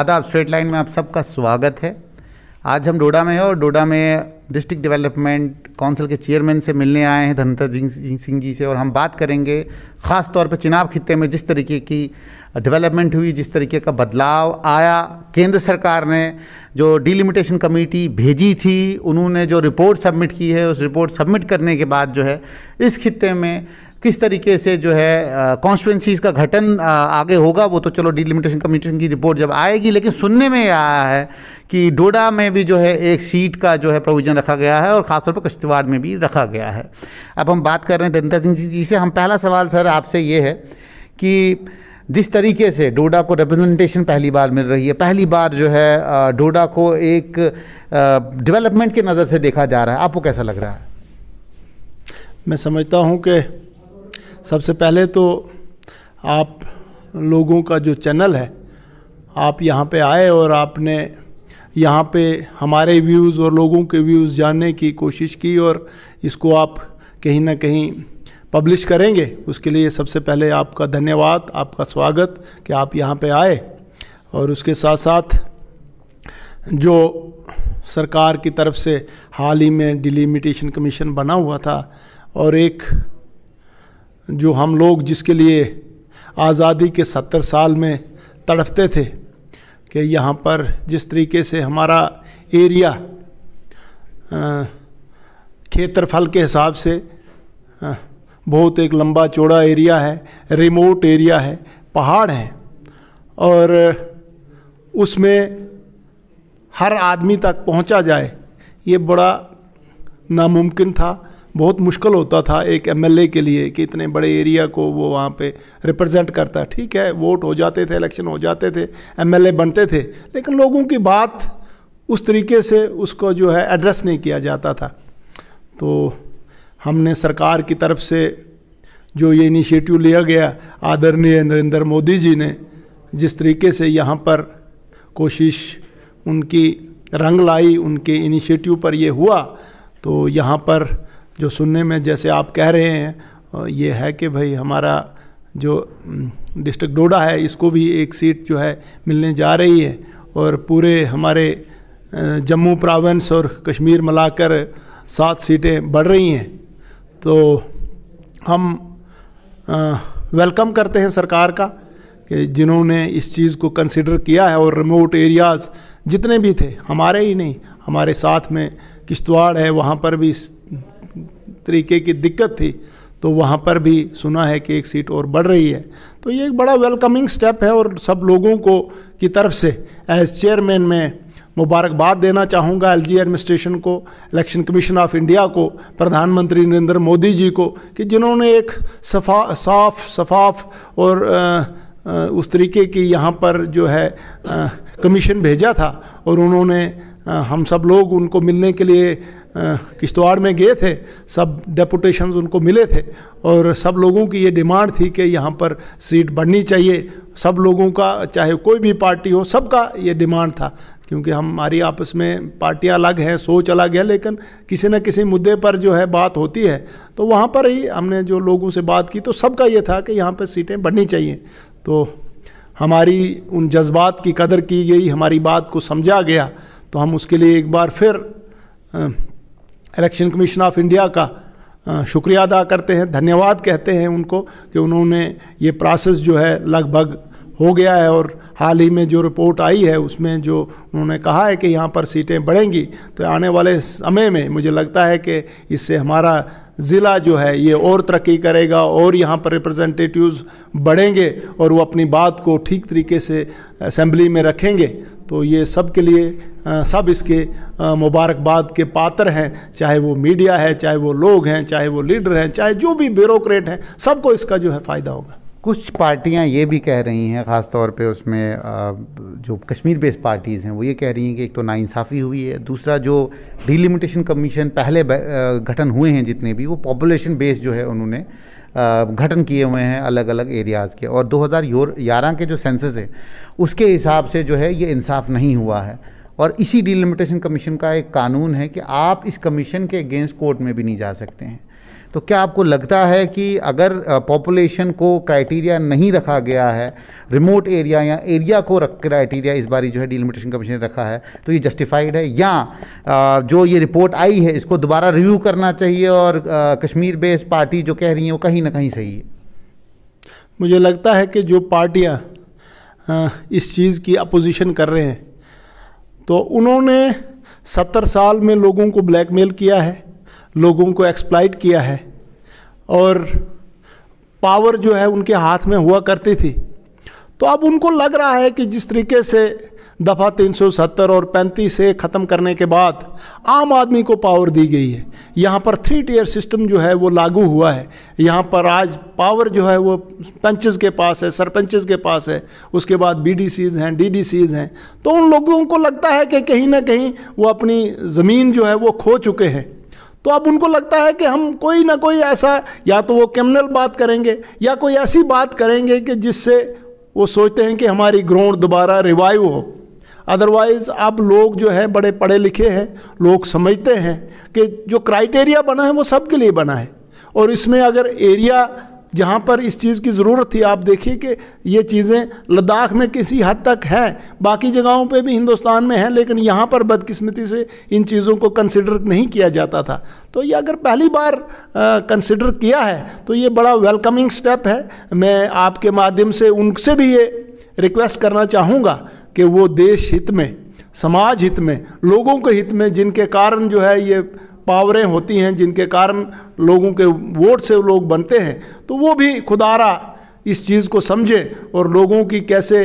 आदाब straight line में आप सबका स्वागत है आज हम डोडा में हैं और डोडा में डिस्ट्रिक्ट डेवलपमेंट काउंसिल के चेयरमैन से मिलने आए हैं धनंतर सिंह जी से और हम बात करेंगे ख़ास तौर पर चिनाब खत्ते में जिस तरीके की डेवलपमेंट हुई जिस तरीके का बदलाव आया केंद्र सरकार ने जो डिलिमिटेशन कमेटी भेजी थी उन्होंने जो रिपोर्ट सबमिट की है उस रिपोर्ट सबमिट करने के बाद जो है इस खत्े में किस तरीके से जो है कॉन्स्टिटेंसीज़ का घटन आगे होगा वो तो चलो डिलिमिटेशन कमीशन की रिपोर्ट जब आएगी लेकिन सुनने में आया है कि डोडा में भी जो है एक सीट का जो है प्रोविज़न रखा गया है और ख़ासतौर पर किश्तवाड़ में भी रखा गया है अब हम बात कर रहे हैं दंता सिंह जी से हम पहला सवाल सर आपसे ये है कि जिस तरीके से डोडा को रिप्रेजेंटेशन पहली बार मिल रही है पहली बार जो है डोडा को एक डेवलपमेंट के नज़र से देखा जा रहा है आपको कैसा लग रहा है मैं समझता हूँ कि सबसे पहले तो आप लोगों का जो चैनल है आप यहाँ पे आए और आपने यहाँ पे हमारे व्यूज़ और लोगों के व्यूज़ जानने की कोशिश की और इसको आप कहीं ना कहीं पब्लिश करेंगे उसके लिए सबसे पहले आपका धन्यवाद आपका स्वागत कि आप यहाँ पे आए और उसके साथ साथ जो सरकार की तरफ से हाल ही में डिलीमिटेशन कमीशन बना हुआ था और एक जो हम लोग जिसके लिए आज़ादी के सत्तर साल में तड़पते थे कि यहाँ पर जिस तरीके से हमारा एरिया खेत्रफल के हिसाब से बहुत एक लंबा चौड़ा एरिया है रिमोट एरिया है पहाड़ है और उसमें हर आदमी तक पहुंचा जाए ये बड़ा नामुमकिन था बहुत मुश्किल होता था एक एम के लिए कि इतने बड़े एरिया को वो वहाँ पे रिप्रेजेंट करता ठीक है वोट हो जाते थे इलेक्शन हो जाते थे एम बनते थे लेकिन लोगों की बात उस तरीके से उसको जो है एड्रेस नहीं किया जाता था तो हमने सरकार की तरफ से जो ये इनिशिएटिव लिया गया आदरणीय नरेंद्र मोदी जी ने जिस तरीके से यहाँ पर कोशिश उनकी रंग लाई उनके इनिशिएटिव पर ये हुआ तो यहाँ पर जो सुनने में जैसे आप कह रहे हैं ये है कि भाई हमारा जो डिस्ट्रिक्ट डोडा है इसको भी एक सीट जो है मिलने जा रही है और पूरे हमारे जम्मू प्रावेंस और कश्मीर मिलाकर सात सीटें बढ़ रही हैं तो हम आ, वेलकम करते हैं सरकार का कि जिन्होंने इस चीज़ को कंसिडर किया है और रिमोट एरियाज़ जितने भी थे हमारे ही नहीं हमारे साथ में किश्तवाड़ है वहाँ पर भी तरीके की दिक्कत थी तो वहाँ पर भी सुना है कि एक सीट और बढ़ रही है तो ये एक बड़ा वेलकमिंग स्टेप है और सब लोगों को की तरफ से एज चेयरमैन में मुबारकबाद देना चाहूँगा एलजी एडमिनिस्ट्रेशन को इलेक्शन कमीशन ऑफ इंडिया को प्रधानमंत्री नरेंद्र मोदी जी को कि जिन्होंने एक सफा साफ शफाफ और आ, आ, उस तरीके की यहाँ पर जो है कमीशन भेजा था और उन्होंने हम सब लोग उनको मिलने के लिए किश्तवाड़ में गए थे सब डेपुटेशन उनको मिले थे और सब लोगों की ये डिमांड थी कि यहाँ पर सीट बढ़नी चाहिए सब लोगों का चाहे कोई भी पार्टी हो सबका ये डिमांड था क्योंकि हमारी आपस में पार्टियाँ अलग हैं सोच अलग है लेकिन किसी न किसी मुद्दे पर जो है बात होती है तो वहाँ पर ही हमने जो लोगों से बात की तो सबका ये था कि यहाँ पर सीटें बढ़नी चाहिए तो हमारी उन जज्बात की कदर की गई हमारी बात को समझा गया तो हम उसके लिए एक बार फिर इलेक्शन कमीशन ऑफ इंडिया का शुक्रिया अदा करते हैं धन्यवाद कहते हैं उनको कि उन्होंने ये प्रोसेस जो है लगभग हो गया है और हाल ही में जो रिपोर्ट आई है उसमें जो उन्होंने कहा है कि यहाँ पर सीटें बढ़ेंगी तो आने वाले समय में मुझे लगता है कि इससे हमारा ज़िला जो है ये और तरक्की करेगा और यहाँ पर रिप्रेजेंटेटिव्स बढ़ेंगे और वो अपनी बात को ठीक तरीके से असम्बली में रखेंगे तो ये सब के लिए सब इसके मुबारकबाद के पात्र हैं चाहे वो मीडिया है चाहे वो लोग हैं चाहे वो लीडर हैं चाहे जो भी ब्यूरोक्रेट हैं सबको इसका जो है फ़ायदा होगा कुछ पार्टियां ये भी कह रही हैं ख़ास तौर पे उसमें जो कश्मीर बेस्ड पार्टीज़ हैं वो ये कह रही हैं कि एक तो नाइंसाफ़ी हुई है दूसरा जो डिलिमिटेशन कमीशन पहले गठन हुए हैं जितने भी वो पॉपुलेशन बेस्ड जो है उन्होंने गठन किए हुए हैं अलग अलग एरियाज़ के और 2011 के जो सेंसस है उसके हिसाब से जो है ये इंसाफ नहीं हुआ है और इसी डिलिमिटेशन कमीशन का एक कानून है कि आप इस कमीशन के अगेंस्ट कोर्ट में भी नहीं जा सकते हैं तो क्या आपको लगता है कि अगर पॉपुलेशन को क्राइटेरिया नहीं रखा गया है रिमोट एरिया या एरिया को रख क्राइटेरिया इस बारी जो है डिलिमिटेशन कमीशन ने रखा है तो ये जस्टिफाइड है या जो ये रिपोर्ट आई है इसको दोबारा रिव्यू करना चाहिए और कश्मीर बेस्ड पार्टी जो कह रही है वो कहीं ना कहीं सही है मुझे लगता है कि जो पार्टियाँ इस चीज़ की अपोजिशन कर रहे हैं तो उन्होंने सत्तर साल में लोगों को ब्लैकमेल किया है लोगों को एक्सप्लाइट किया है और पावर जो है उनके हाथ में हुआ करती थी तो अब उनको लग रहा है कि जिस तरीके से दफ़ा 370 और 35 से ख़त्म करने के बाद आम आदमी को पावर दी गई है यहाँ पर थ्री टीयर सिस्टम जो है वो लागू हुआ है यहाँ पर आज पावर जो है वो पंचज़ के पास है सरपंचज़ के पास है उसके बाद बी हैं डी हैं तो उन लोगों को लगता है कि कहीं ना कहीं वो अपनी ज़मीन जो है वो खो चुके हैं तो अब उनको लगता है कि हम कोई ना कोई ऐसा या तो वो क्रिमिनल बात करेंगे या कोई ऐसी बात करेंगे कि जिससे वो सोचते हैं कि हमारी ग्राउंड दोबारा रिवाइव हो अदरवाइज़ अब लोग जो है बड़े पढ़े लिखे हैं लोग समझते हैं कि जो क्राइटेरिया बना है वो सब के लिए बना है और इसमें अगर एरिया जहाँ पर इस चीज़ की ज़रूरत थी आप देखिए कि ये चीज़ें लद्दाख में किसी हद तक हैं बाकी जगहों पे भी हिंदुस्तान में हैं लेकिन यहाँ पर बदकिस्मती से इन चीज़ों को कंसिडर नहीं किया जाता था तो ये अगर पहली बार कंसिडर किया है तो ये बड़ा वेलकमिंग स्टेप है मैं आपके माध्यम से उनसे भी ये रिक्वेस्ट करना चाहूँगा कि वो देश हित में समाज हित में लोगों के हित में जिनके कारण जो है ये पावरें होती हैं जिनके कारण लोगों के वोट से लोग बनते हैं तो वो भी खुदारा इस चीज़ को समझे और लोगों की कैसे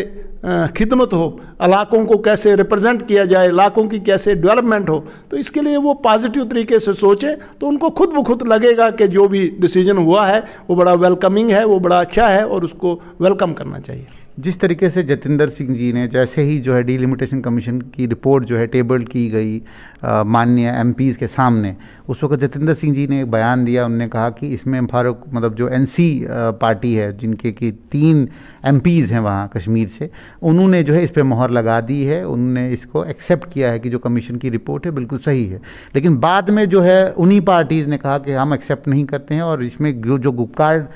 खिदमत हो इलाकों को कैसे रिप्रेजेंट किया जाए इलाकों की कैसे डेवलपमेंट हो तो इसके लिए वो पॉजिटिव तरीके से सोचें तो उनको खुद ब खुद लगेगा कि जो भी डिसीजन हुआ है वो बड़ा वेलकमिंग है वो बड़ा अच्छा है और उसको वेलकम करना चाहिए जिस तरीके से जतेंद्र सिंह जी ने जैसे ही जो है डीलिमिटेशन कमीशन की रिपोर्ट जो है टेबल की गई माननीय एम के सामने उस वक्त जितेंद्र सिंह जी ने एक बयान दिया उन्होंने कहा कि इसमें फारूक मतलब जो एन पार्टी है जिनके कि तीन एम हैं वहाँ कश्मीर से उन्होंने जो है इस पर मोहर लगा दी है उन्होंने इसको एक्सेप्ट किया है कि जो कमीशन की रिपोर्ट है बिल्कुल सही है लेकिन बाद में जो है उन्हीं पार्टीज़ ने कहा कि हम एक्सेप्ट नहीं करते हैं और इसमें जो गुपकार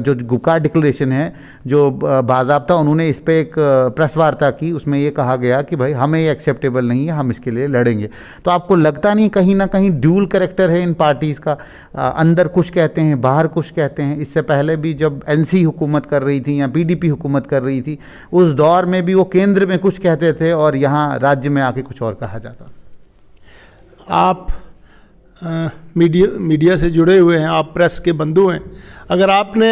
जो गुप्कार डिक्लेरेशन है जो बाबा उन्होंने इस पर एक प्रेस वार्ता की उसमें ये कहा गया कि भाई हमें ये एक्सेप्टेबल नहीं है हम इसके लिए लड़ेंगे तो आपको लगता नहीं कहीं ना कहीं ड्यूल करेक्टर है इन पार्टीज़ का आ, अंदर कुछ कहते हैं बाहर कुछ कहते हैं इससे पहले भी जब एनसी हुकूमत कर रही थी या पी हुकूमत कर रही थी उस दौर में भी वो केंद्र में कुछ कहते थे और यहाँ राज्य में आके कुछ और कहा जाता आप मीडिया मीडिया से जुड़े हुए हैं आप प्रेस के बंधु हैं अगर आपने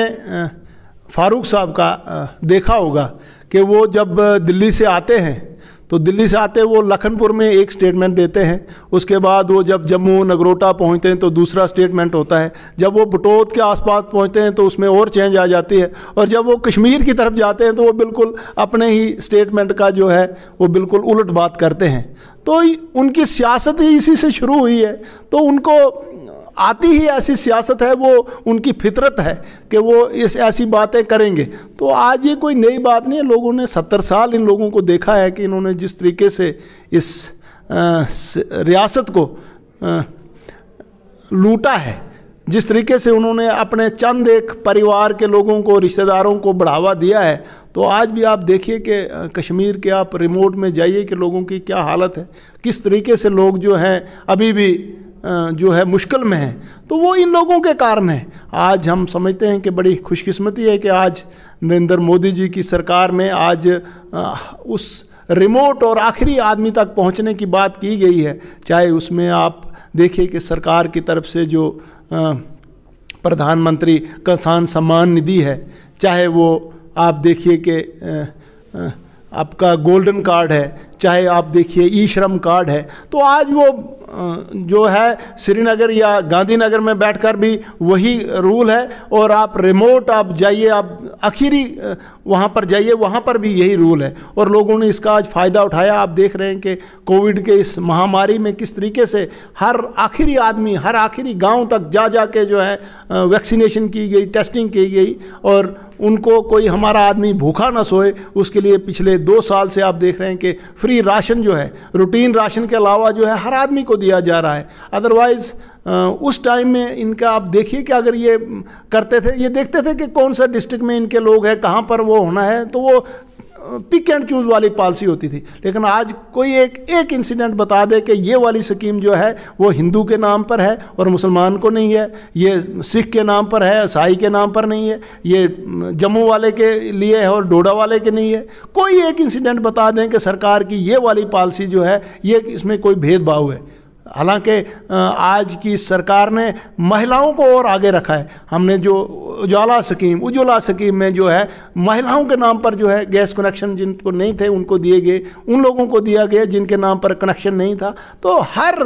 फारूक साहब का देखा होगा कि वो जब दिल्ली से आते हैं तो दिल्ली से आते वो लखनपुर में एक स्टेटमेंट देते हैं उसके बाद वो जब जम्मू नगरोटा पहुँचते हैं तो दूसरा स्टेटमेंट होता है जब वो बटोत के आसपास पहुँचते हैं तो उसमें और चेंज आ जाती है और जब वो कश्मीर की तरफ जाते हैं तो वो बिल्कुल अपने ही स्टेटमेंट का जो है वो बिल्कुल उलट बात करते हैं तो उनकी सियासत ही इसी से शुरू हुई है तो उनको आती ही ऐसी सियासत है वो उनकी फितरत है कि वो इस ऐसी बातें करेंगे तो आज ये कोई नई बात नहीं है लोगों ने सत्तर साल इन लोगों को देखा है कि इन्होंने जिस तरीके से इस रियासत को आ, लूटा है जिस तरीके से उन्होंने अपने चंद एक परिवार के लोगों को रिश्तेदारों को बढ़ावा दिया है तो आज भी आप देखिए कि कश्मीर के आप रिमोट में जाइए कि लोगों की क्या हालत है किस तरीके से लोग जो हैं अभी भी जो है मुश्किल में है तो वो इन लोगों के कारण है आज हम समझते हैं कि बड़ी खुशकिस्मती है कि आज नरेंद्र मोदी जी की सरकार में आज उस रिमोट और आखिरी आदमी तक पहुंचने की बात की गई है चाहे उसमें आप देखिए कि सरकार की तरफ से जो प्रधानमंत्री किसान सम्मान निधि है चाहे वो आप देखिए कि आपका गोल्डन कार्ड है चाहे आप देखिए ई श्रम कार्ड है तो आज वो जो है श्रीनगर या गांधीनगर में बैठकर भी वही रूल है और आप रिमोट आप जाइए आप आखिरी वहाँ पर जाइए वहाँ पर भी यही रूल है और लोगों ने इसका आज फ़ायदा उठाया आप देख रहे हैं कि कोविड के इस महामारी में किस तरीके से हर आखिरी आदमी हर आखिरी गांव तक जा जा के जो है वैक्सीनेशन की गई टेस्टिंग की गई और उनको कोई हमारा आदमी भूखा ना सोए उसके लिए पिछले दो साल से आप देख रहे हैं कि फ्री फ्री राशन जो है रूटीन राशन के अलावा जो है हर आदमी को दिया जा रहा है अदरवाइज़ उस टाइम में इनका आप देखिए कि अगर ये करते थे ये देखते थे कि कौन सा डिस्ट्रिक्ट में इनके लोग हैं कहाँ पर वो होना है तो वो पिक एंड चूज वाली पॉलिसी होती थी लेकिन आज कोई एक एक इंसिडेंट बता दे कि ये वाली स्कीम जो है वो हिंदू के नाम पर है और मुसलमान को नहीं है ये सिख के नाम पर है ईसाई के नाम पर नहीं है ये जम्मू वाले के लिए है और डोडा वाले के नहीं है कोई एक इंसिडेंट बता दें कि सरकार की ये वाली पॉलिसी जो है ये इसमें कोई भेदभाव है हालांकि आज की सरकार ने महिलाओं को और आगे रखा है हमने जो उजाला स्कीम उज्ज्वला स्कीम में जो है महिलाओं के नाम पर जो है गैस कनेक्शन जिनको नहीं थे उनको दिए गए उन लोगों को दिया गया जिनके नाम पर कनेक्शन नहीं था तो हर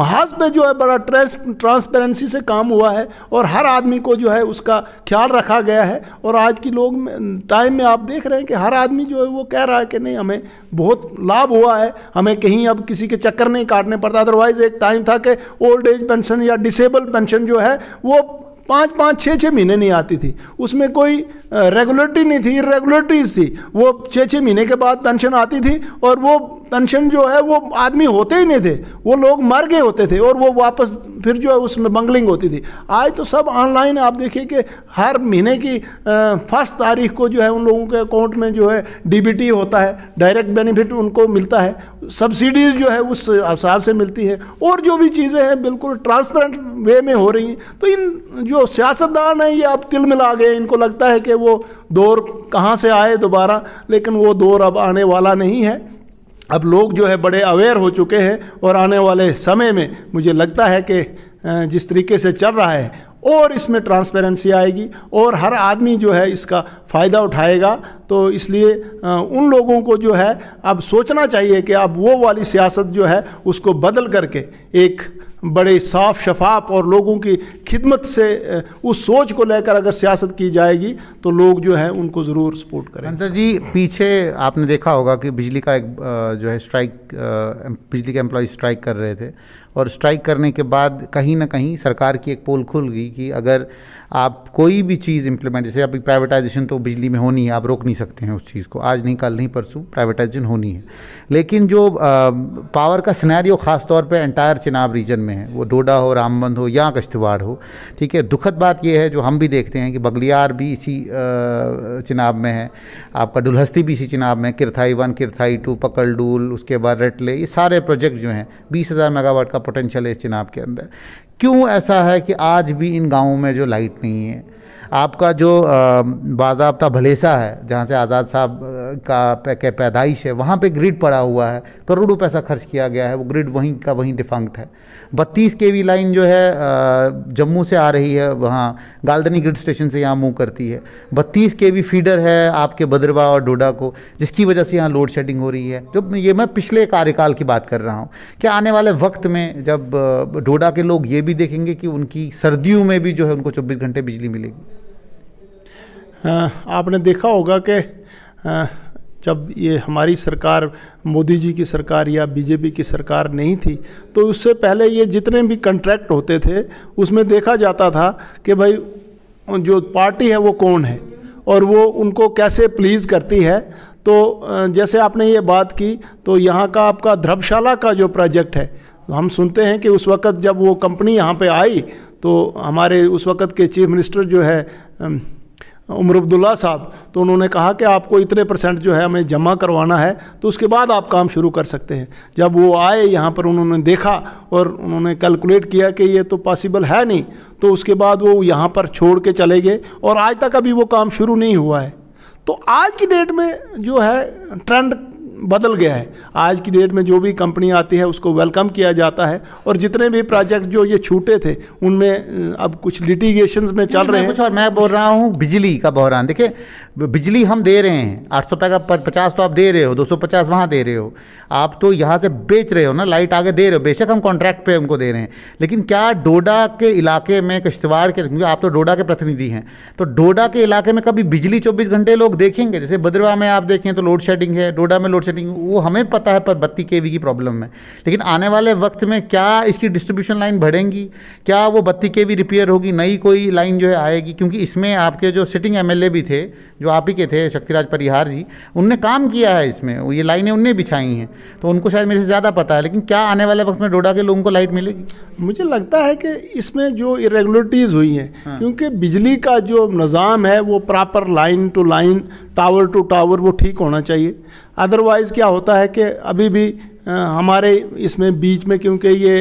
महाज पे जो है बड़ा ट्रेस ट्रांसपेरेंसी से काम हुआ है और हर आदमी को जो है उसका ख्याल रखा गया है और आज की लोग टाइम में आप देख रहे हैं कि हर आदमी जो है वो कह रहा है कि नहीं हमें बहुत लाभ हुआ है हमें कहीं अब किसी के चक्कर नहीं काटने पड़ता अदरवाइज़ एक टाइम था कि ओल्ड एज पेंशन या डिसेबल पेंशन जो है वो पाँच पाँच छः छः महीने नहीं आती थी उसमें कोई रेगुलरिटी नहीं थी इरेगुलरिटीज थी वो छः छः महीने के बाद पेंशन आती थी और वो पेंशन जो है वो आदमी होते ही नहीं थे वो लोग मर गए होते थे और वो वापस फिर जो है उसमें बंगलिंग होती थी आज तो सब ऑनलाइन आप देखिए कि हर महीने की फर्स्ट तारीख को जो है उन लोगों के अकाउंट में जो है डी होता है डायरेक्ट बेनिफिट उनको मिलता है सब्सिडीज़ जो है उस हिसाब से मिलती है और जो भी चीज़ें हैं बिल्कुल ट्रांसपेरेंट वे में हो रही हैं तो इन जो जो सियासतदान हैं ये अब तिल मिला गए इनको लगता है कि वो दौर कहाँ से आए दोबारा लेकिन वो दौर अब आने वाला नहीं है अब लोग जो है बड़े अवेयर हो चुके हैं और आने वाले समय में मुझे लगता है कि जिस तरीके से चल रहा है और इसमें ट्रांसपेरेंसी आएगी और हर आदमी जो है इसका फ़ायदा उठाएगा तो इसलिए उन लोगों को जो है अब सोचना चाहिए कि अब वो वाली सियासत जो है उसको बदल करके एक बड़े साफ शफाफ और लोगों की खिदमत से उस सोच को लेकर अगर सियासत की जाएगी तो लोग जो है उनको ज़रूर सपोर्ट करें अंतर जी पीछे आपने देखा होगा कि बिजली का एक जो है स्ट्राइक बिजली के एम्प्लॉय स्ट्राइक कर रहे थे और स्ट्राइक करने के बाद कहीं ना कहीं सरकार की एक पोल खुल गई कि अगर आप कोई भी चीज़ इम्प्लीमेंट जैसे अभी प्राइवेटाइजेशन तो बिजली में होनी है आप रोक नहीं सकते हैं उस चीज़ को आज नहीं कल नहीं परसों प्राइवेटाइजेशन होनी है लेकिन जो आ, पावर का सिनेरियो ख़ास तौर पे एंटायर चिनाब रीजन में है वो डोडा हो रामबंद हो या कश्तवाड़ हो ठीक है दुखद बात यह है जो हम भी देखते हैं कि बगलियार भी इसी चिनाब में है आपका डुलहस्ती भी इसी चिनाब में किरथाई वन किरथाई टू पकड़डूल उसके बाद रेटले ये सारे प्रोजेक्ट जो हैं बीस हज़ार मेगावाट का पोटेंशियल है इस चिनाब के अंदर क्यों ऐसा है कि आज भी इन गाँवों में जो लाइट नहीं है आपका जो बाबा भलेसा है जहाँ से आज़ाद साहब का के पैदाइश है वहाँ पे ग्रिड पड़ा हुआ है करोड़ों पैसा खर्च किया गया है वो ग्रिड वहीं का वहीं डिफंक्ट है बत्तीस के वी लाइन जो है जम्मू से आ रही है वहाँ गालदनी ग्रिड स्टेशन से यहाँ मूव करती है बत्तीस के वी फीडर है आपके भद्रवा और डोडा को जिसकी वजह से यहाँ लोड शेडिंग हो रही है जब ये मैं पिछले कार्यकाल की बात कर रहा हूँ कि आने वाले वक्त में जब डोडा के लोग ये भी देखेंगे कि उनकी सर्दियों में भी जो है उनको चौबीस घंटे बिजली मिलेगी आपने देखा होगा कि जब ये हमारी सरकार मोदी जी की सरकार या बीजेपी की सरकार नहीं थी तो उससे पहले ये जितने भी कंट्रैक्ट होते थे उसमें देखा जाता था कि भाई जो पार्टी है वो कौन है और वो उनको कैसे प्लीज़ करती है तो जैसे आपने ये बात की तो यहाँ का आपका ध्रमशाला का जो प्रोजेक्ट है हम सुनते हैं कि उस वक़्त जब वो कंपनी यहाँ पे आई तो हमारे उस वक़्त के चीफ मिनिस्टर जो है उमर अब्दुल्ला साहब तो उन्होंने कहा कि आपको इतने परसेंट जो है हमें जमा करवाना है तो उसके बाद आप काम शुरू कर सकते हैं जब वो आए यहाँ पर उन्होंने देखा और उन्होंने कैलकुलेट किया कि ये तो पॉसिबल है नहीं तो उसके बाद वो यहाँ पर छोड़ के चले गए और आज तक अभी वो काम शुरू नहीं हुआ है तो आज की डेट में जो है ट्रेंड बदल गया है आज की डेट में जो भी कंपनी आती है उसको वेलकम किया जाता है और जितने भी प्रोजेक्ट जो ये छूटे थे उनमें अब कुछ लिटिगेशन में चल रहे हैं कुछ और मैं बोल रहा हूँ बिजली का बहरान देखिए बिजली हम दे रहे हैं आठ सौ का पर पचास तो आप दे रहे हो दो सौ पचास वहाँ दे रहे हो आप तो यहाँ से बेच रहे हो ना लाइट आगे दे रहे हो बेशक हम कॉन्ट्रैक्ट पे उनको दे रहे हैं लेकिन क्या डोडा के इलाके में किश्तवाड़ के क्योंकि आप तो डोडा के प्रतिनिधि हैं तो डोडा के इलाके में कभी बिजली चौबीस घंटे लोग देखेंगे जैसे बद्रवा में आप देखें तो लोड शेडिंग है डोडा में लोड शेडिंग वो हमें पता है पर बत्ती के की प्रॉब्लम है लेकिन आने वाले वक्त में क्या इसकी डिस्ट्रीब्यूशन लाइन बढ़ेंगी क्या वो बत्ती के रिपेयर होगी नई कोई लाइन जो है आएगी क्योंकि इसमें आपके जो सिटिंग एम भी थे जो जो आप ही के थे शक्तिराज परिहार जी उनने काम किया है इसमें ये लाइनें उनने बिछाई हैं तो उनको शायद मेरे से ज़्यादा पता है लेकिन क्या आने वाले वक्त में डोडा के लोगों को लाइट मिलेगी मुझे लगता है कि इसमें जो इरेगुलरिटीज़ हुई हैं हाँ। क्योंकि बिजली का जो निज़ाम है वो proper line to line tower to tower वो ठीक होना चाहिए अदरवाइज़ क्या होता है कि अभी भी हमारे इसमें बीच में क्योंकि ये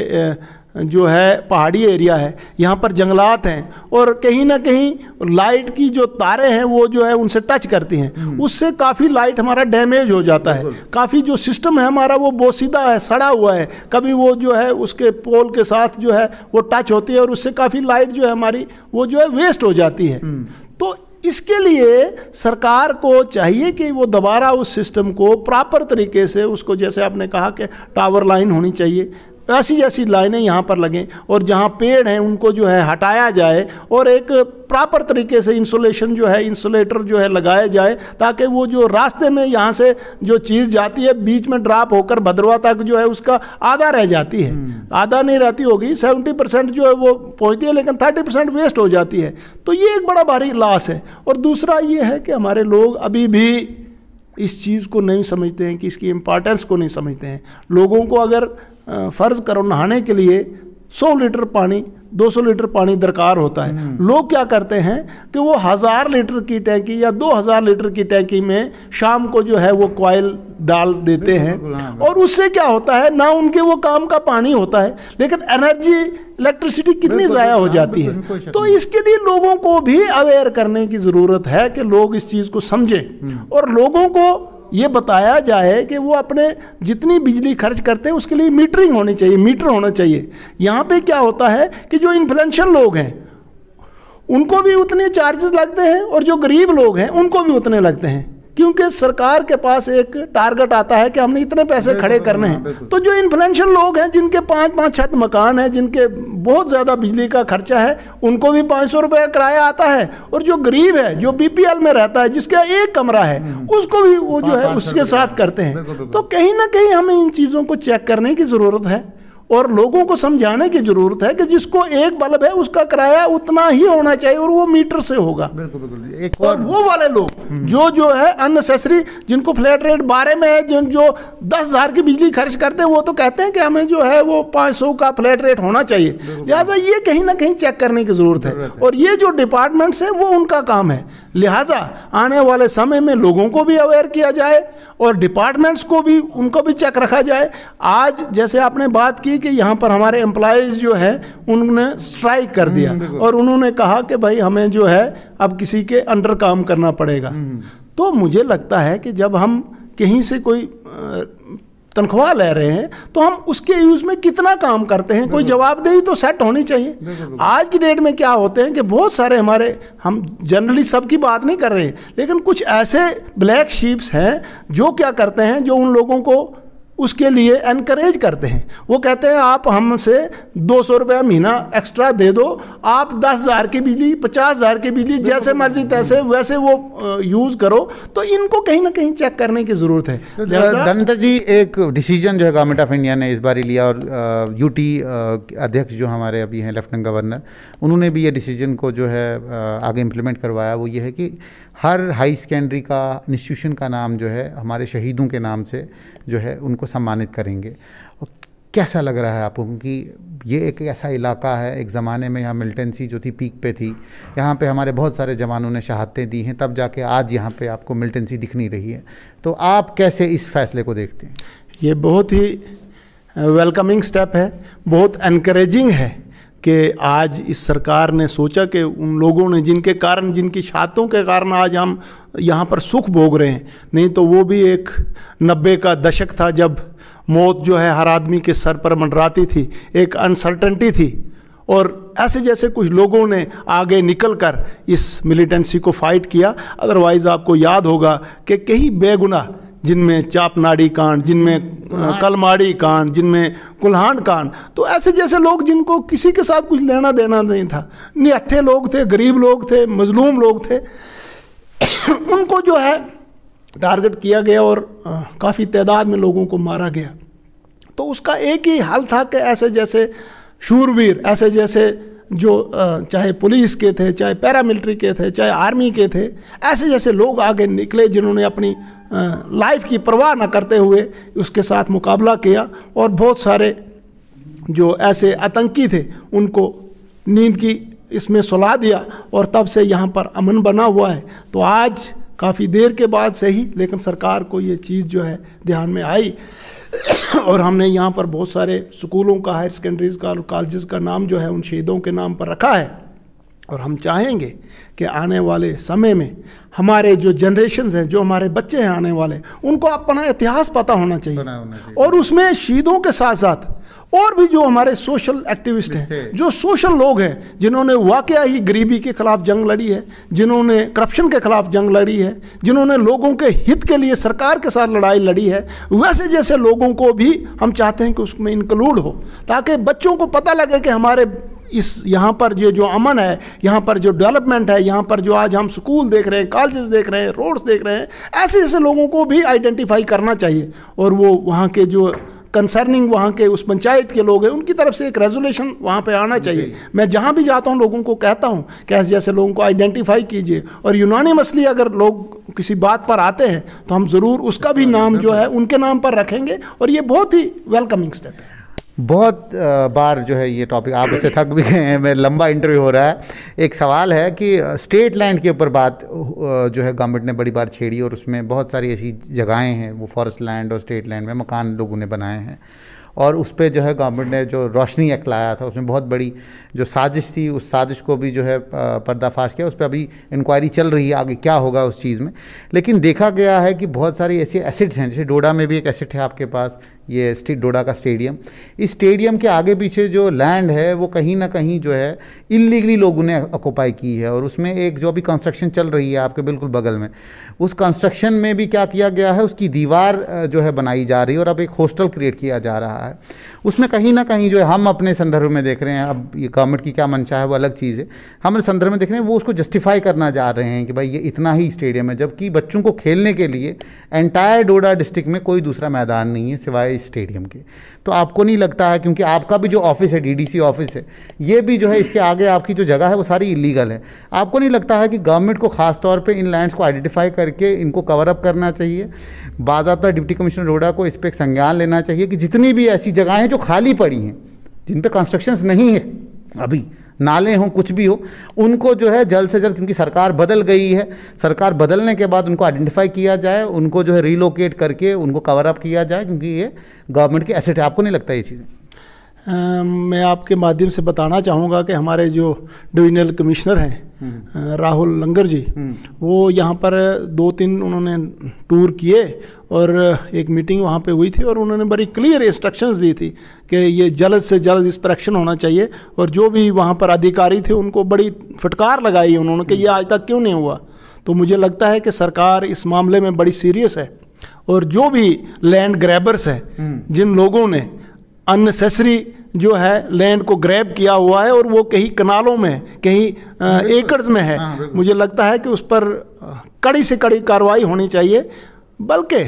जो है पहाड़ी एरिया है यहाँ पर जंगलात हैं और कहीं ना कहीं लाइट की जो तारे हैं वो जो है उनसे टच करती हैं हम्म। उससे काफ़ी लाइट हमारा डैमेज हो जाता है काफ़ी जो सिस्टम है हमारा वो बोसीदा है सड़ा हुआ है कभी वो जो है उसके पोल के साथ जो है वो टच होती है और उससे काफ़ी लाइट जो है हमारी वो जो है वेस्ट हो जाती है हम्म। तो इसके लिए सरकार को चाहिए कि वो दोबारा उस सिस्टम को प्रॉपर तरीके से उसको जैसे आपने कहा कि टावर लाइन होनी चाहिए ऐसी ऐसी लाइनें यहाँ पर लगें और जहाँ पेड़ हैं उनको जो है हटाया जाए और एक प्रॉपर तरीके से इंसुलेशन जो है इंसुलेटर जो है लगाया जाए ताकि वो जो रास्ते में यहाँ से जो चीज़ जाती है बीच में ड्राप होकर भद्रवा तक जो है उसका आधा रह जाती है हम्म। आधा नहीं रहती होगी सेवेंटी परसेंट जो है वो पहुँचती है लेकिन थर्टी परसेंट वेस्ट हो जाती है तो ये एक बड़ा भारी लॉस है और दूसरा ये है कि हमारे लोग अभी भी इस चीज़ को नहीं समझते हैं कि इसकी इम्पॉर्टेंस को नहीं समझते हैं लोगों को अगर फ़र्ज़ करो नहाने के लिए 100 लीटर पानी 200 लीटर पानी दरकार होता है हम्म। लोग क्या करते हैं कि वो हज़ार लीटर की टैंकी या 2000 लीटर की टैंकी में शाम को जो है वो कॉयल डाल देते हैं हाँ, और उससे क्या होता है ना उनके वो काम का पानी होता है लेकिन एनर्जी इलेक्ट्रिसिटी कितनी ज़ाया हो हाँ, जाती है तो इसके लिए लोगों को भी अवेयर करने की ज़रूरत है कि लोग इस चीज़ को समझें हम्म। और लोगों को ये बताया जाए कि वो अपने जितनी बिजली खर्च करते हैं उसके लिए मीटरिंग होनी चाहिए मीटर होना चाहिए यहाँ पे क्या होता है कि जो इन्फ्लुएंशियल लोग हैं उनको भी उतने चार्जेस लगते हैं और जो गरीब लोग हैं उनको भी उतने लगते हैं क्योंकि सरकार के पास एक टारगेट आता है कि हमने इतने पैसे खड़े करने हैं तो जो इन्फ्लुएंशियल लोग हैं जिनके पाँच पाँच छत मकान है जिनके बहुत ज़्यादा बिजली का खर्चा है उनको भी पाँच सौ रुपये किराया आता है और जो गरीब है जो बी में रहता है जिसका एक कमरा है हम्म। उसको भी वो जो है उसके साथ करते हैं तो कहीं ना कहीं हमें इन चीज़ों को चेक करने की ज़रूरत है और लोगों को समझाने की ज़रूरत है कि जिसको एक बल्ब है उसका किराया उतना ही होना चाहिए और वो मीटर से होगा बिल्कुल बिल्कुल और वो वाले लोग हम्म। जो जो है अननेसेसरी जिनको फ्लैट रेट बारे में है जिन जो दस हज़ार की बिजली खर्च करते हैं वो तो कहते हैं कि हमें जो है वो पाँच सौ का फ्लैट रेट होना चाहिए लिहाजा ये कहीं ना कहीं चेक करने की ज़रूरत है और ये जो डिपार्टमेंट्स है वो उनका काम है लिहाजा आने वाले समय में लोगों को भी अवेयर किया जाए और डिपार्टमेंट्स को भी उनको भी चेक रखा जाए आज जैसे आपने बात की कि यहाँ पर हमारे एम्प्लॉयज़ जो हैं उन्होंने स्ट्राइक कर दिया हम्म, और उन्होंने कहा कि भाई हमें जो है अब किसी के अंडर काम करना पड़ेगा हम्म। तो मुझे लगता है कि जब हम कहीं से कोई तनख्वाह ले रहे हैं तो हम उसके यूज में कितना काम करते हैं कोई जवाबदेही तो सेट होनी चाहिए आज की डेट में क्या होते हैं कि बहुत सारे हमारे हम जनरली सबकी बात नहीं कर रहे हैं लेकिन कुछ ऐसे ब्लैक शीप्स हैं जो क्या करते हैं जो उन लोगों को उसके लिए एनकरेज करते हैं वो कहते हैं आप हमसे दो सौ रुपया महीना एक्स्ट्रा दे दो आप दस हज़ार की बिजली पचास हज़ार की बिजली जैसे मर्जी तैसे वैसे वो यूज़ करो तो इनको कहीं ना कहीं चेक करने की ज़रूरत है धनंतर तो, जी एक डिसीजन जो है गवर्नमेंट ऑफ इंडिया ने इस बार लिया और यूटी अध्यक्ष जो हमारे अभी हैं लेफ्टिनेंट गवर्नर उन्होंने भी ये डिसीजन को जो है आगे इम्प्लीमेंट करवाया वो ये है कि हर हाई सेकेंडरी का इंस्टीट्यूशन का नाम जो है हमारे शहीदों के नाम से जो है उनको सम्मानित करेंगे और कैसा लग रहा है आपको क्योंकि ये एक ऐसा इलाका है एक ज़माने में यहाँ मिल्टेंसी जो थी पीक पे थी यहाँ पे हमारे बहुत सारे जवानों ने शहादतें दी हैं तब जाके आज यहाँ पे आपको मिल्टेंसी दिख नहीं रही है तो आप कैसे इस फैसले को देखते हैं ये बहुत ही वेलकमिंग स्टेप है बहुत एनकरेजिंग है कि आज इस सरकार ने सोचा कि उन लोगों ने जिनके कारण जिनकी शातों के कारण आज हम यहाँ पर सुख भोग रहे हैं नहीं तो वो भी एक नब्बे का दशक था जब मौत जो है हर आदमी के सर पर मंडराती थी एक अनसर्टनटी थी और ऐसे जैसे कुछ लोगों ने आगे निकल कर इस मिलिटेंसी को फाइट किया अदरवाइज़ आपको याद होगा कि कई बेगुना जिनमें चापनाड़ी कांड जिनमें हाँ। कलमाड़ी कांड जिनमें कुल्हान कांड तो ऐसे जैसे लोग जिनको किसी के साथ कुछ लेना देना नहीं था निहत्थे लोग थे गरीब लोग थे मजलूम लोग थे उनको जो है टारगेट किया गया और काफ़ी तादाद में लोगों को मारा गया तो उसका एक ही हल था कि ऐसे जैसे शूरवीर ऐसे जैसे जो चाहे पुलिस के थे चाहे पैरामिलिट्री के थे चाहे आर्मी के थे ऐसे जैसे लोग आगे निकले जिन्होंने अपनी लाइफ की परवाह न करते हुए उसके साथ मुकाबला किया और बहुत सारे जो ऐसे आतंकी थे उनको नींद की इसमें सुला दिया और तब से यहाँ पर अमन बना हुआ है तो आज काफ़ी देर के बाद से ही लेकिन सरकार को ये चीज़ जो है ध्यान में आई और हमने यहाँ पर बहुत सारे स्कूलों का हायर सेकेंडरीज का और कॉलेज का नाम जो है उन शहीदों के नाम पर रखा है और हम चाहेंगे कि आने वाले समय में हमारे जो जनरेशन हैं जो हमारे बच्चे हैं आने वाले उनको अपना इतिहास पता होना चाहिए, होना चाहिए। और उसमें शहीदों के साथ साथ और भी जो हमारे सोशल एक्टिविस्ट हैं जो सोशल लोग हैं जिन्होंने वाकया ही गरीबी के खिलाफ जंग लड़ी है जिन्होंने करप्शन के खिलाफ जंग लड़ी है जिन्होंने लोगों के हित के लिए सरकार के साथ लड़ाई लड़ी है वैसे जैसे लोगों को भी हम चाहते हैं कि उसमें इंक्लूड हो ताकि बच्चों को पता लगे कि हमारे इस यहाँ पर ये जो अमन है यहाँ पर जो डेवलपमेंट है यहाँ पर जो आज हम स्कूल देख रहे हैं कॉलेजेस देख रहे हैं रोड्स देख रहे हैं ऐसे ऐसे लोगों को भी आइडेंटिफाई करना चाहिए और वो वहाँ के जो कंसर्निंग वहाँ के उस पंचायत के लोग हैं उनकी तरफ से एक रेजोल्यूशन वहाँ पे आना चाहिए मैं जहाँ भी जाता हूँ लोगों को कहता हूँ कि जैसे लोगों को आइडेंटिफाई कीजिए और यूनानिमसली अगर लोग किसी बात पर आते हैं तो हम ज़रूर उसका भी नाम जो है उनके नाम पर रखेंगे और ये बहुत ही वेलकमिंग स्टेप है बहुत बार जो है ये टॉपिक आप इससे थक भी गए हैं मैं लंबा इंटरव्यू हो रहा है एक सवाल है कि स्टेट लैंड के ऊपर बात जो है गवर्नमेंट ने बड़ी बार छेड़ी और उसमें बहुत सारी ऐसी जगहें हैं वो फॉरेस्ट लैंड और स्टेट लैंड में मकान लोगों ने बनाए हैं और उस पर जो है गवर्नमेंट ने जो रोशनी एक्ट लाया था उसमें बहुत बड़ी जो साजिश थी उस साजिश को भी जो है पर्दाफाश किया उस पर अभी इंक्वायरी चल रही है आगे क्या होगा उस चीज़ में लेकिन देखा गया है कि बहुत सारी ऐसी एसिड्स हैं जैसे डोडा में भी एक एसिड है आपके पास ये स्टेट डोडा का स्टेडियम इस स्टेडियम के आगे पीछे जो लैंड है वो कहीं ना कहीं जो है इलीगली लोगों ने अकोपाई की है और उसमें एक जो अभी कंस्ट्रक्शन चल रही है आपके बिल्कुल बगल में उस कंस्ट्रक्शन में भी क्या किया गया है उसकी दीवार जो है बनाई जा रही है और अब एक हॉस्टल क्रिएट किया जा रहा है उसमें कहीं ना कहीं जो है हम अपने संदर्भ में देख रहे हैं अब ये गवर्नमेंट की क्या मंशा है वो अलग चीज़ है हम संदर्भ में देख रहे हैं वो उसको जस्टिफाई करना जा रहे हैं कि भाई ये इतना ही स्टेडियम है जबकि बच्चों को खेलने के लिए एंटायर डोडा डिस्ट्रिक्ट में कोई दूसरा मैदान नहीं है सिवाय स्टेडियम के तो आपको नहीं लगता है क्योंकि आपका भी जो ऑफिस है डीडीसी ऑफिस है ये भी जो है इसके आगे आपकी जो जगह है वो सारी इलीगल है आपको नहीं लगता है कि गवर्नमेंट को खास तौर पे इन लैंड्स को आइडेंटिफाई करके इनको कवर अप करना चाहिए बाजाबा डिप्टी कमिश्नर रोडा को इस पर संज्ञान लेना चाहिए कि जितनी भी ऐसी जगह हैं जो खाली पड़ी हैं जिन पर कंस्ट्रक्शंस नहीं है अभी नाले हों कुछ भी हो उनको जो है जल्द से जल्द क्योंकि सरकार बदल गई है सरकार बदलने के बाद उनको आइडेंटिफाई किया जाए उनको जो है रिलोकेट करके उनको कवर अप किया जाए क्योंकि ये गवर्नमेंट के एसेट है आपको नहीं लगता ये चीज़ें मैं आपके माध्यम से बताना चाहूँगा कि हमारे जो डिविजनल कमिश्नर हैं हम्म। राहुल लंगर जी हम्म। वो यहाँ पर दो तीन उन्होंने टूर किए और एक मीटिंग वहाँ पे हुई थी और उन्होंने बड़ी क्लियर इंस्ट्रक्शंस दी थी कि ये जल्द से जल्द इस पर एक्शन होना चाहिए और जो भी वहाँ पर अधिकारी थे उनको बड़ी फटकार लगाई उन्होंने कि ये आज तक क्यों नहीं हुआ तो मुझे लगता है कि सरकार इस मामले में बड़ी सीरियस है और जो भी लैंड ग्रैबर्स हैं हम्म। जिन लोगों ने अननेसेसरी जो है लैंड को ग्रैब किया हुआ है और वो कहीं कनालों में कहीं एकड़ हाँ, में है हाँ, मुझे लगता है कि उस पर कड़ी से कड़ी कार्रवाई होनी चाहिए बल्कि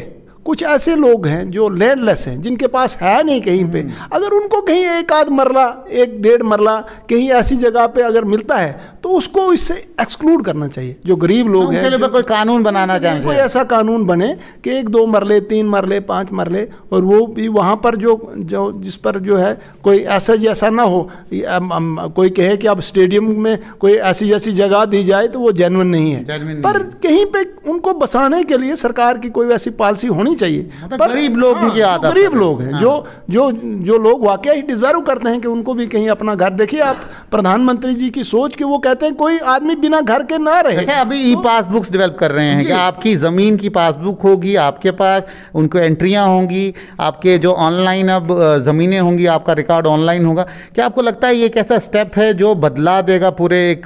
कुछ ऐसे लोग हैं जो लैंडलेस हैं जिनके पास है नहीं कहीं पे हम्म। अगर उनको कहीं एक आध मरला एक डेढ़ मरला कहीं ऐसी जगह पे अगर मिलता है तो उसको इससे एक्सक्लूड करना चाहिए जो गरीब लोग हाँ, हैं तो कोई कानून बनाना चाहिए कोई ऐसा कानून बने कि एक दो मरले तीन मरले पांच मरले और वो भी वहाँ पर जो जो जिस पर जो है कोई ऐसा जैसा ना हो कोई कहे कि अब स्टेडियम में कोई ऐसी जैसी जगह दी जाए तो वो जेनवन नहीं है पर कहीं पर उनको बसाने के लिए सरकार की कोई ऐसी पॉलिसी होनी चाहिए मतलब पर गरीब लोग हाँ, गरीब लोग हैं जो हाँ। जो जो लोग वाकई डिजर्व करते हैं कि उनको भी कहीं अपना घर देखिए आप प्रधानमंत्री जी की सोच के वो कहते हैं कोई आदमी बिना घर के ना रहे अच्छा, अभी ई तो- पासबुक्स डेवलप कर रहे हैं कि आपकी ज़मीन की पासबुक होगी आपके पास उनको एंट्रियाँ होंगी आपके जो ऑनलाइन अब ज़मीनें होंगी आपका रिकॉर्ड ऑनलाइन होगा क्या आपको लगता है ये एक ऐसा स्टेप है जो बदला देगा पूरे एक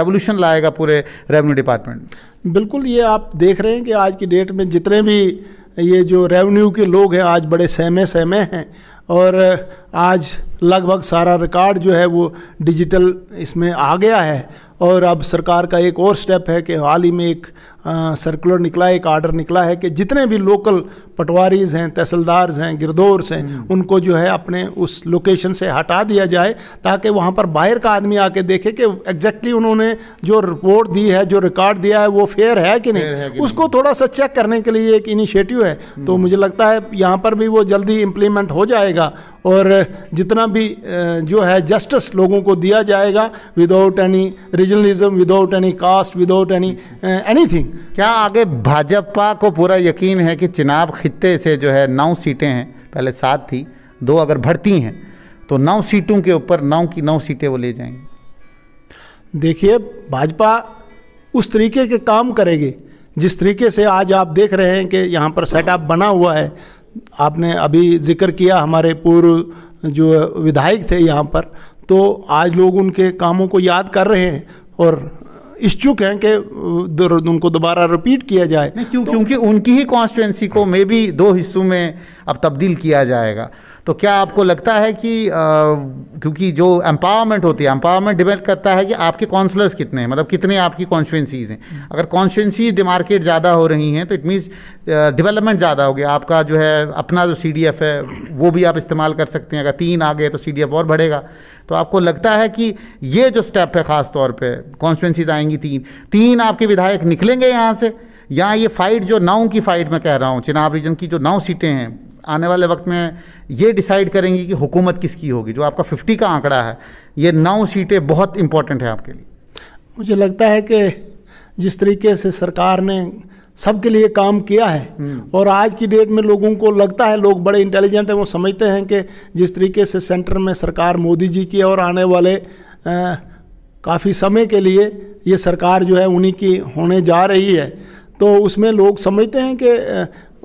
रेवोल्यूशन लाएगा पूरे रेवेन्यू डिपार्टमेंट बिल्कुल ये आप देख रहे हैं कि आज की डेट में जितने भी ये जो रेवेन्यू के लोग हैं आज बड़े सहमे सहमे हैं और आज लगभग सारा रिकॉर्ड जो है वो डिजिटल इसमें आ गया है और अब सरकार का एक और स्टेप है कि हाल ही में एक सर्कुलर निकला एक आर्डर निकला है कि जितने भी लोकल पटवारीज हैं तहसीलदार्स हैं गिरदौर्स हैं हम्म। उनको जो है अपने उस लोकेशन से हटा दिया जाए ताकि वहाँ पर बाहर का आदमी आके देखे कि एग्जैक्टली उन्होंने जो रिपोर्ट दी है जो रिकॉर्ड दिया है वो फेयर है कि नहीं उसको थोड़ा सा चेक करने के लिए एक इनिशिएटिव है तो हम्म। मुझे लगता है यहाँ पर भी वो जल्दी इम्प्लीमेंट हो जाएगा और जितना भी जो है जस्टिस लोगों को दिया जाएगा without any regionalism without any caste without any anything क्या आगे भाजपा को पूरा यकीन है कि चुनाव खित्ते से जो है नौ सीटें हैं पहले सात थी दो अगर भरती हैं तो नौ सीटों के ऊपर नौ की नौ सीटें वो ले जाएंगे देखिए भाजपा उस तरीके के काम करेगी जिस तरीके से आज आप देख रहे हैं कि यहाँ पर सेटअप बना हुआ है आपने अभी जिक्र किया हमारे पूर्व जो विधायक थे यहाँ पर तो आज लोग उनके कामों को याद कर रहे हैं और इच्छुक हैं कि उनको दोबारा रिपीट किया जाए क्यों तो, क्योंकि उनकी ही कॉन्स्टिट्यूंसी को मे बी दो हिस्सों में अब तब्दील किया जाएगा तो क्या आपको लगता है कि क्योंकि जो एम्पावरमेंट होती है एम्पावरमेंट डिपेंड करता है कि आपके काउंसलर्स कितने हैं मतलब कितने आपकी कॉन्स्टिटेंसीज हैं हम्म। अगर कॉन्स्टिट्यूंसीज डिमार्केट ज़्यादा हो रही हैं तो इट मीन्स डेवलपमेंट ज़्यादा हो गया आपका जो है अपना जो सी है वो भी आप इस्तेमाल कर सकते हैं अगर तीन आ गए तो सी और बढ़ेगा तो आपको लगता है कि ये जो स्टेप है ख़ास तौर पर कॉन्स्टिटेंसीज आएंगी तीन तीन आपके विधायक निकलेंगे यहाँ से यहाँ ये फाइट जो नाव की फाइट में कह रहा हूँ चिनाब रीजन की जो नौ सीटें हैं आने वाले वक्त में ये डिसाइड करेंगी कि हुकूमत किसकी होगी जो आपका फिफ्टी का आंकड़ा है ये नौ सीटें बहुत इम्पोर्टेंट है आपके लिए मुझे लगता है कि जिस तरीके से सरकार ने सबके लिए काम किया है हम्म। और आज की डेट में लोगों को लगता है लोग बड़े इंटेलिजेंट हैं वो समझते हैं कि जिस तरीके से सेंटर में सरकार मोदी जी की और आने वाले काफ़ी समय के लिए ये सरकार जो है उन्हीं की होने जा रही है तो उसमें लोग समझते हैं कि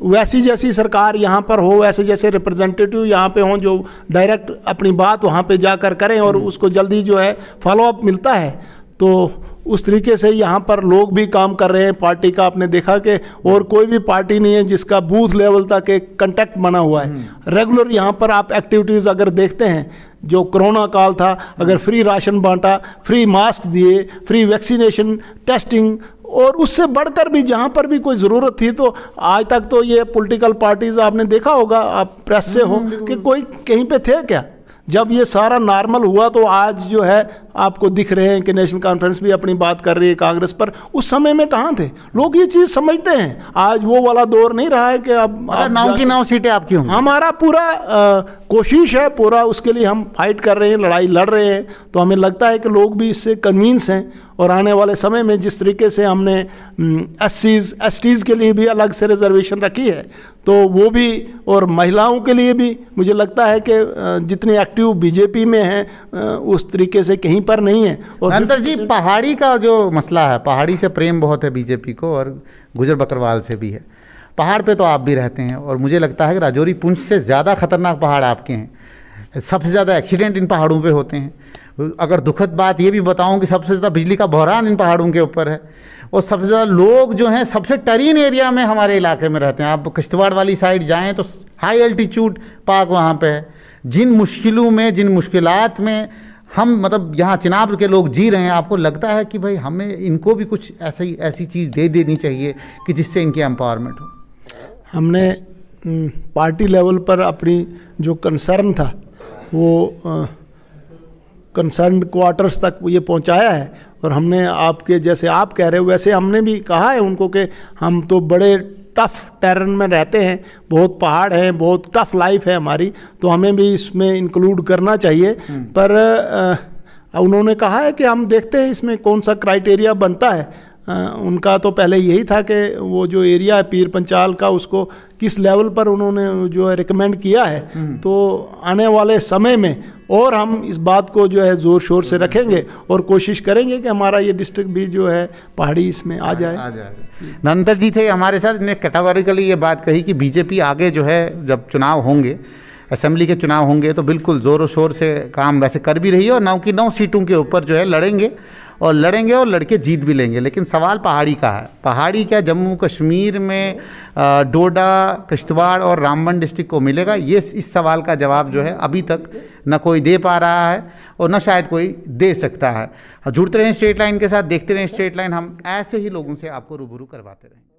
वैसी जैसी सरकार यहाँ पर हो वैसे जैसे रिप्रेजेंटेटिव यहाँ पे हों जो डायरेक्ट अपनी बात वहाँ पे जाकर करें और हम्म। उसको जल्दी जो है फॉलोअप मिलता है तो उस तरीके से यहाँ पर लोग भी काम कर रहे हैं पार्टी का आपने देखा कि और हम्म। कोई भी पार्टी नहीं है जिसका बूथ लेवल तक एक कंटेक्ट बना हुआ है रेगुलर हम्म। यहाँ पर आप एक्टिविटीज़ अगर देखते हैं जो कोरोना काल था अगर फ्री राशन बांटा फ्री मास्क दिए फ्री वैक्सीनेशन टेस्टिंग और उससे बढ़कर भी जहाँ पर भी कोई ज़रूरत थी तो आज तक तो ये पॉलिटिकल पार्टीज़ आपने देखा होगा आप प्रेस से हम्म, हो हम्म, कि कोई कहीं पे थे क्या जब ये सारा नॉर्मल हुआ तो आज जो है आपको दिख रहे हैं कि नेशनल कॉन्फ्रेंस भी अपनी बात कर रही है कांग्रेस पर उस समय में कहाँ थे लोग ये चीज़ समझते हैं आज वो वाला दौर नहीं रहा है कि अब नाव की नाव सीटें आपकी होंगी हमारा पूरा कोशिश है पूरा उसके लिए हम फाइट कर रहे हैं लड़ाई लड़ रहे हैं तो हमें लगता है कि लोग भी इससे कन्वींस हैं और आने वाले समय में जिस तरीके से हमने एस सीज एस टीज़ के लिए भी अलग से रिजर्वेशन रखी है तो वो भी और महिलाओं के लिए भी मुझे लगता है कि जितने एक्टिव बीजेपी में हैं उस तरीके से कहीं पर नहीं है और अंतर जी पहाड़ी का जो मसला है पहाड़ी से प्रेम बहुत है बीजेपी को और गुजर बकरवाल से भी है पहाड़ पे तो आप भी रहते हैं और मुझे लगता है कि राजौरी पुंछ से ज़्यादा खतरनाक पहाड़ आपके हैं सबसे ज़्यादा एक्सीडेंट इन पहाड़ों पर होते हैं अगर दुखद बात ये भी बताऊं कि सबसे ज़्यादा बिजली का बहरान इन पहाड़ों के ऊपर है और सबसे ज़्यादा लोग जो हैं सबसे टरीन एरिया में हमारे इलाके में रहते हैं आप किश्तवाड़ वाली साइड जाएँ तो हाई अल्टीट्यूड पार्क वहाँ पर है जिन मुश्किलों में जिन मुश्किल में हम मतलब यहाँ चिनाब के लोग जी रहे हैं आपको लगता है कि भाई हमें इनको भी कुछ ही ऐसी चीज़ दे देनी चाहिए कि जिससे इनकी एम्पावरमेंट हो हमने पार्टी लेवल पर अपनी जो कंसर्न था वो कंसर्न क्वार्टर्स तक ये पहुंचाया है और हमने आपके जैसे आप कह रहे हो वैसे हमने भी कहा है उनको कि हम तो बड़े टफ़ टेरन में रहते हैं बहुत पहाड़ हैं बहुत टफ़ लाइफ है हमारी तो हमें भी इसमें इंक्लूड करना चाहिए हम्म। पर आ, उन्होंने कहा है कि हम देखते हैं इसमें कौन सा क्राइटेरिया बनता है उनका तो पहले यही था कि वो जो एरिया है पीर पंचाल का उसको किस लेवल पर उन्होंने जो है रिकमेंड किया है हम्म। तो आने वाले समय में और हम इस बात को जो है ज़ोर शोर से रखेंगे और कोशिश करेंगे कि हमारा ये डिस्ट्रिक्ट भी जो है पहाड़ी इसमें आ जाए आ जाए नंदर जी थे हमारे साथ इन्हें कैटागोरिकली ये बात कही कि बीजेपी आगे जो है जब चुनाव होंगे असेंबली के चुनाव होंगे तो बिल्कुल ज़ोरों शोर से काम वैसे कर भी रही है और नौ की नौ सीटों के ऊपर जो है लड़ेंगे और लड़ेंगे और लड़के जीत भी लेंगे लेकिन सवाल पहाड़ी का है पहाड़ी क्या जम्मू कश्मीर में डोडा किश्तवाड़ और रामबन डिस्ट्रिक्ट को मिलेगा ये इस सवाल का जवाब जो है अभी तक न कोई दे पा रहा है और न शायद कोई दे सकता है जुड़ते रहें स्ट्रेट लाइन के साथ देखते रहें स्ट्रेट लाइन हम ऐसे ही लोगों से आपको रूबरू करवाते रहेंगे